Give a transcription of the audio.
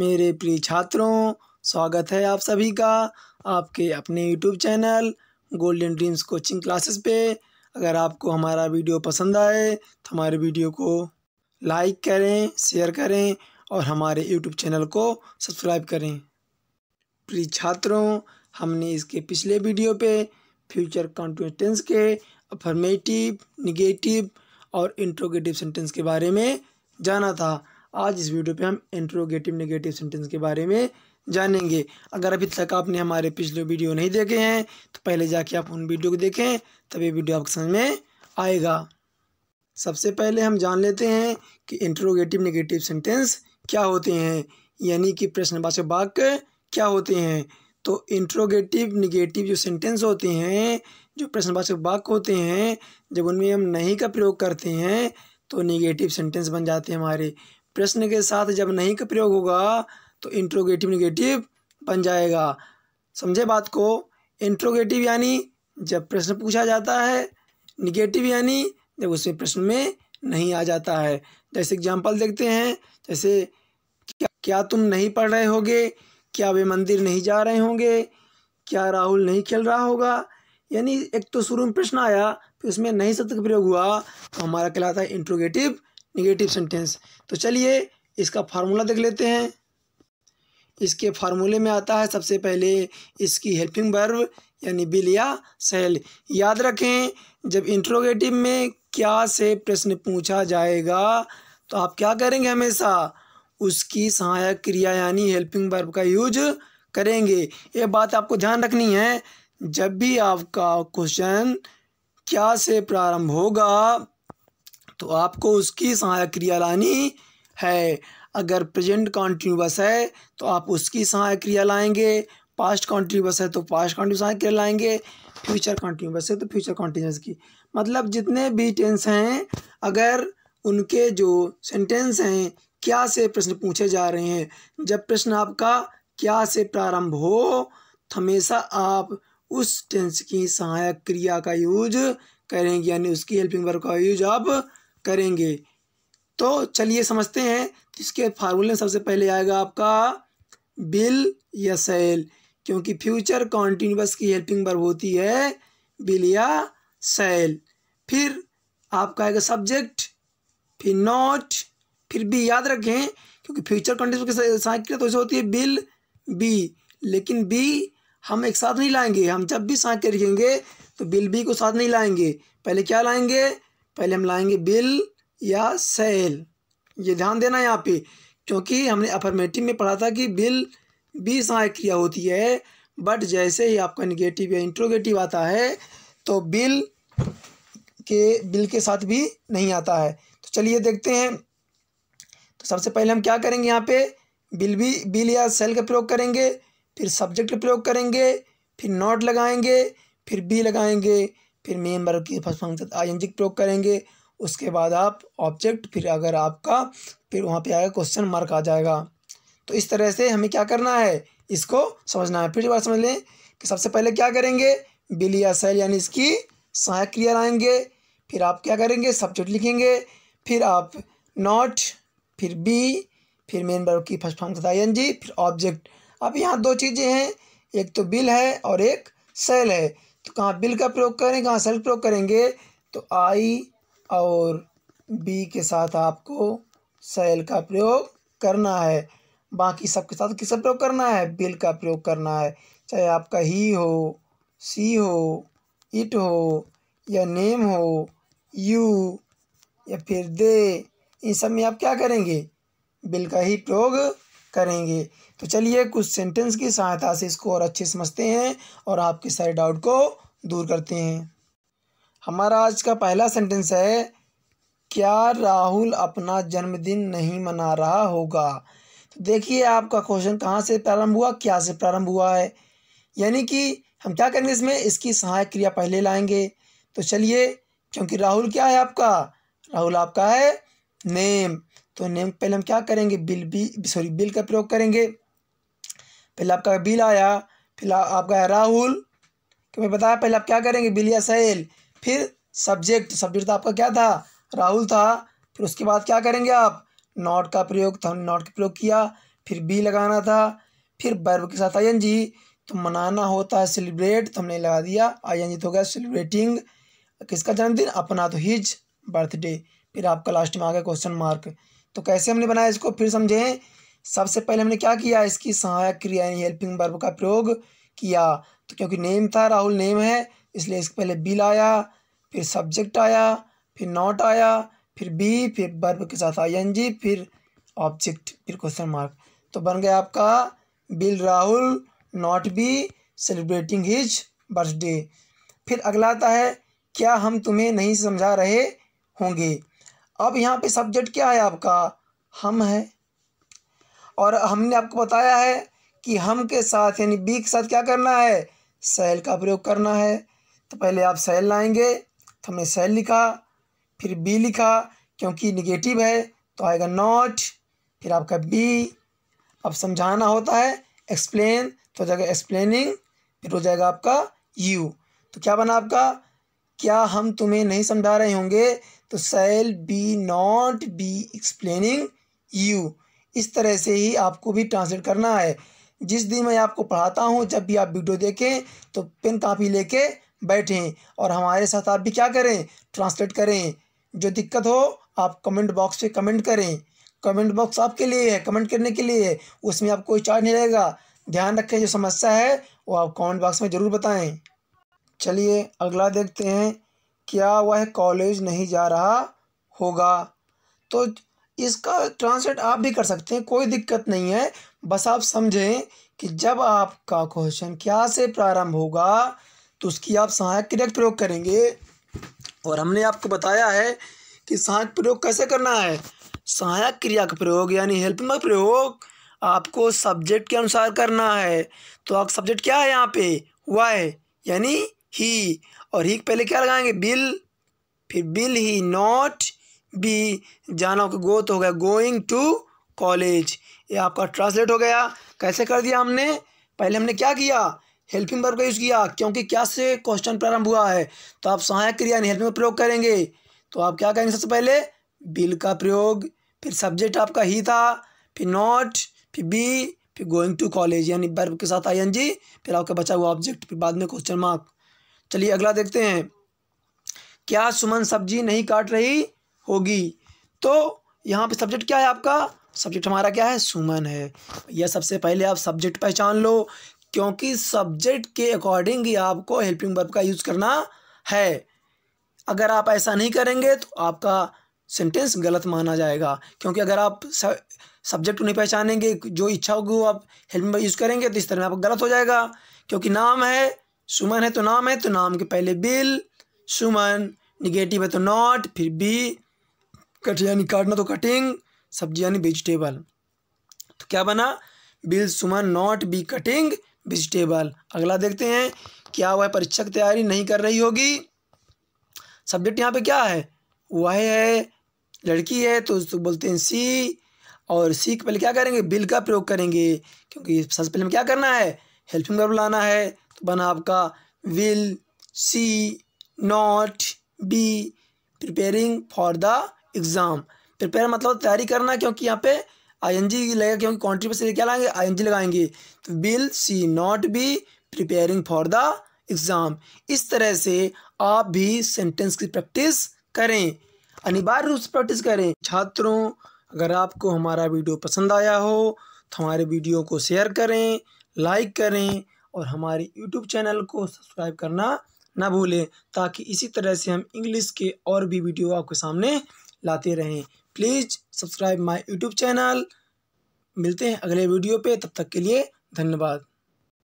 मेरे प्रिय छात्रों स्वागत है आप सभी का आपके अपने YouTube channel Golden Dreams Coaching Classes पे अगर आपको हमारा वीडियो पसंद आए तो हमारे वीडियो को लाइक करें शेयर करें और हमारे यूट्यूब चैनल को सब्सक्राइब करें प्रिय छात्रों हमने इसके पिछले वीडियो पे फ्यूचर कॉन्टेंस के अफर्मेटिव निगेटिव और इंट्रोगेटिव सेंटेंस के बारे में जाना था आज इस वीडियो पे हम इंट्रोगेटिव नेगेटिव सेंटेंस के बारे में जानेंगे अगर अभी तक आपने हमारे पिछले वीडियो नहीं देखे हैं तो पहले जाके आप उन वीडियो को देखें तब ये वीडियो आपके समझ में आएगा सबसे पहले हम जान लेते हैं कि इंट्रोगेटिव नेगेटिव सेंटेंस क्या होते हैं यानी कि प्रश्नवाचक वाक्य क्या होते हैं तो इंट्रोगेटिव निगेटिव जो सेंटेंस होते हैं जो प्रश्नवाचक वाक्य होते हैं जब उनमें हम नहीं का प्रयोग करते हैं तो निगेटिव सेंटेंस बन जाते हैं हमारे प्रश्न के साथ जब नहीं का प्रयोग होगा तो इंट्रोगेटिव निगेटिव बन जाएगा समझे बात को इंट्रोगेटिव यानी जब प्रश्न पूछा जाता है निगेटिव यानी जब उसमें प्रश्न में नहीं आ जाता है जैसे एग्जाम्पल देखते हैं जैसे क्या, क्या तुम नहीं पढ़ रहे होगे क्या वे मंदिर नहीं जा रहे होंगे क्या राहुल नहीं खेल रहा होगा यानी एक तो शुरू में प्रश्न आया फिर उसमें नहीं सत्य प्रयोग हुआ तो हमारा कहलाता है इंट्रोगेटिव निगेटिव सेंटेंस तो चलिए इसका फार्मूला देख लेते हैं इसके फार्मूले में आता है सबसे पहले इसकी हेल्पिंग वर्ब यानी बिल या सेल याद रखें जब इंट्रोगेटिव में क्या से प्रश्न पूछा जाएगा तो आप क्या करेंगे हमेशा उसकी सहायक क्रिया यानी हेल्पिंग वर्ब का यूज करेंगे ये बात आपको ध्यान रखनी है जब भी आपका क्वेश्चन क्या से प्रारंभ होगा तो आपको उसकी सहायक क्रिया लानी है अगर प्रेजेंट कॉन्टिन्यूस है तो आप उसकी सहायक क्रिया लाएंगे पास्ट कॉन्टिन्यूस है तो पास्ट कॉन्टिन्यूस सहायक क्रिया लाएंगे फ्यूचर कॉन्टिन्यूस है तो फ्यूचर कॉन्टिन्यूस की मतलब जितने भी टेंस हैं अगर उनके जो सेंटेंस हैं क्या से प्रश्न पूछे जा रहे हैं जब प्रश्न आपका क्या से प्रारंभ हो हमेशा आप उस टेंस की सहायक क्रिया का यूज करेंगे यानी उसकी हेल्पिंग वर्ब का यूज आप करेंगे तो चलिए समझते हैं तो इसके फार्मूले में सबसे पहले आएगा आपका बिल या सेल क्योंकि फ्यूचर कॉन्टीन्यूस की हेल्पिंग बर्ब होती है बिल या सेल फिर आपका आएगा सब्जेक्ट फिर नॉट फिर बी याद रखें क्योंकि फ्यूचर कॉन्टीन्यूस की सांकृत तो होती है बिल बी लेकिन बी हम एक साथ नहीं लाएंगे हम जब भी सांकृत लिखेंगे तो बिल बी को साथ नहीं लाएंगे पहले क्या लाएंगे पहले हम लाएंगे बिल या सेल ये ध्यान देना यहाँ पे क्योंकि हमने अफर्मेटिव में पढ़ा था कि बिल भी सहायक क्रिया होती है बट जैसे ही आपका निगेटिव या इंट्रोगेटिव आता है तो बिल के बिल के साथ भी नहीं आता है तो चलिए देखते हैं तो सबसे पहले हम क्या करेंगे यहाँ पे बिल भी बिल या सेल का प्रयोग करेंगे फिर सब्जेक्ट का प्रयोग करेंगे फिर नॉट लगाएंगे फिर बी लगाएंगे फिर मेन वर्ब की फर्स्ट फंक्शन आई प्रयोग करेंगे उसके बाद आप ऑब्जेक्ट फिर अगर आपका फिर वहाँ पे आएगा क्वेश्चन मार्क आ जाएगा तो इस तरह से हमें क्या करना है इसको समझना है फिर बार समझ लें कि सबसे पहले क्या करेंगे बिल या सेल यानी इसकी सहायक क्रिया लाएंगे फिर आप क्या करेंगे सब्जेक्ट लिखेंगे फिर आप नॉट फिर बी फिर मेन वर्ब की first form I N G फिर ऑब्जेक्ट अब यहाँ दो चीज़ें हैं एक तो बिल है और एक सेल है तो कहाँ बिल का प्रयोग करें कहाँ सेल प्रयोग करेंगे तो आई और बी के साथ आपको सेल का प्रयोग करना है बाकी सबके साथ किसका प्रयोग करना है बिल का प्रयोग करना है चाहे आपका ही हो सी हो इट हो या नेम हो यू या फिर दे इन सब में आप क्या करेंगे बिल का ही प्रयोग करेंगे तो चलिए कुछ सेंटेंस की सहायता से इसको और अच्छे समझते हैं और आपके सारे डाउट को दूर करते हैं हमारा आज का पहला सेंटेंस है क्या राहुल अपना जन्मदिन नहीं मना रहा होगा तो देखिए आपका क्वेश्चन कहाँ से प्रारंभ हुआ क्या से प्रारंभ हुआ है यानी कि हम क्या करेंगे इसमें इसकी सहायक क्रिया पहले लाएंगे तो चलिए क्योंकि राहुल क्या है आपका राहुल आपका है नेम तो नेम पहले हम क्या करेंगे बिल बी सॉरी बिल का प्रयोग करेंगे पहले आपका बिल आया फिर आपका है राहुल मैं बताया पहले आप क्या करेंगे बिलिया सहेल फिर सब्जेक्ट सब्जेक्ट तो आपका क्या था राहुल था फिर उसके बाद क्या करेंगे आप नॉट का प्रयोग था नॉट का प्रयोग किया फिर बी लगाना था फिर बर्ब के साथ आई एन जी तो मनाना होता है सेलिब्रेट तो हमने लगा दिया आई एन जी तो गया सेलिब्रेटिंग किसका जन्मदिन अपना तो हिज बर्थडे फिर आपका लास्ट में आ गया क्वेश्चन मार्क तो कैसे हमने बनाया इसको फिर समझें सबसे पहले हमने क्या किया इसकी सहायक क्रिया यानी हेल्पिंग बर्ब का प्रयोग किया तो क्योंकि नेम था राहुल नेम है इसलिए इसके पहले बिल आया फिर सब्जेक्ट आया फिर नॉट आया फिर बी फिर बर्ब के साथ आई एन जी फिर ऑब्जेक्ट फिर क्वेश्चन मार्क तो बन गया आपका will Rahul not be celebrating his birthday फिर अगला आता है क्या हम तुम्हें नहीं समझा रहे होंगे अब यहाँ पे सब्जेक्ट क्या है आपका हम है और हमने आपको बताया है कि हम के साथ यानी बी के साथ क्या करना है सेल का प्रयोग करना है तो पहले आप सेल लाएंगे तो हमने सेल लिखा फिर बी लिखा क्योंकि निगेटिव है तो आएगा नॉट फिर आपका बी अब समझाना होता है एक्सप्लेन तो हो जाएगा एक्सप्लेनिंग फिर हो जाएगा आपका यू तो क्या बना आपका क्या हम तुम्हें नहीं समझा रहे होंगे तो shall we not be explaining you इस तरह से ही आपको भी ट्रांसलेट करना है जिस दिन मैं आपको पढ़ाता हूँ जब भी आप वीडियो देखें तो पेन कापी लेके बैठें और हमारे साथ आप भी क्या करें ट्रांसलेट करें जो दिक्कत हो आप कमेंट बॉक्स पे कमेंट करें कमेंट बॉक्स आपके लिए है कमेंट करने के लिए है उसमें आप कोई चार्ज नहीं रहेगा ध्यान रखें जो समस्या है वो आप कमेंट बॉक्स में ज़रूर बताएं चलिए अगला देखते हैं क्या वह कॉलेज नहीं जा रहा होगा तो इसका ट्रांसलेट आप भी कर सकते हैं कोई दिक्कत नहीं है बस आप समझें कि जब आपका क्वेश्चन क्या से प्रारंभ होगा तो उसकी आप सहायक क्रिया प्रयोग करेंगे और हमने आपको बताया है कि सहायक प्रयोग कैसे करना है सहायक क्रिया का प्रयोग यानी हेल्प में प्रयोग आपको सब्जेक्ट के अनुसार करना है तो आप सब्जेक्ट क्या है यहाँ पे वाई यानी ही और ही पहले क्या लगाएंगे बिल फिर बिल ही नॉट बी जाना हो तो हो गया गोइंग टू कॉलेज ये आपका ट्रांसलेट हो गया कैसे कर दिया हमने पहले हमने क्या किया हेल्पिंग वर्ब का यूज़ किया क्योंकि क्या से क्वेश्चन प्रारंभ हुआ है तो आप सहायक क्रिया नहीं हेल्पिंग प्रयोग करेंगे तो आप क्या करेंगे सबसे पहले बिल का प्रयोग फिर सब्जेक्ट आपका ही था फिर नॉट फिर बी फिर गोइंग टू कॉलेज यानी वर्ब के साथ आई एन जी फिर आपका बचा हुआ ऑब्जेक्ट फिर बाद में क्वेश्चन मार्क चलिए अगला देखते हैं क्या सुमन सब्जी नहीं काट रही होगी तो यहाँ पे सब्जेक्ट क्या है आपका सब्जेक्ट हमारा क्या है सुमन है यह सबसे पहले आप सब्जेक्ट पहचान लो क्योंकि सब्जेक्ट के अकॉर्डिंग ही आपको हेल्पिंग वर्ब का यूज़ करना है अगर आप ऐसा नहीं करेंगे तो आपका सेंटेंस गलत माना जाएगा क्योंकि अगर आप सब्जेक्ट को नहीं पहचानेंगे जो इच्छा होगी वो आप हेल्पिंग वर्ब यूज़ करेंगे तो इस तरह आपका गलत हो जाएगा क्योंकि नाम है सुमन है तो नाम है तो नाम के पहले बिल सुमन निगेटिव है तो नॉट फिर बी कट यानी काटना तो कटिंग सब्जी यानी वेजिटेबल तो क्या बना will Suman not be cutting vegetable अगला देखते हैं क्या वह परीक्षा की तैयारी नहीं कर रही होगी सब्जेक्ट यहाँ पे क्या है वह है लड़की है तो, तो बोलते हैं सी और सी के पहले क्या करेंगे बिल का प्रयोग करेंगे क्योंकि सबसे पहले में क्या करना है हेल्पिंग वर्ब लाना है तो बना आपका will she not be preparing for the exam prepare मतलब तैयारी करना क्योंकि यहाँ पे आई एन जी लगेगा क्योंकि कॉन्ट्रीब्यूशन क्या लाएंगे आई एन जी लगाएंगे तो will she not be preparing for the exam इस तरह से आप भी सेंटेंस की प्रैक्टिस करें अनिवार्य रूप से प्रैक्टिस करें छात्रों अगर आपको हमारा वीडियो पसंद आया हो तो हमारे वीडियो को शेयर करें लाइक करें और हमारे यूट्यूब चैनल को सब्सक्राइब करना ना भूलें ताकि इसी तरह से हम इंग्लिश के और भी वीडियो आपके सामने लाते रहें please subscribe my YouTube channel मिलते हैं अगले वीडियो पे तब तक के लिए धन्यवाद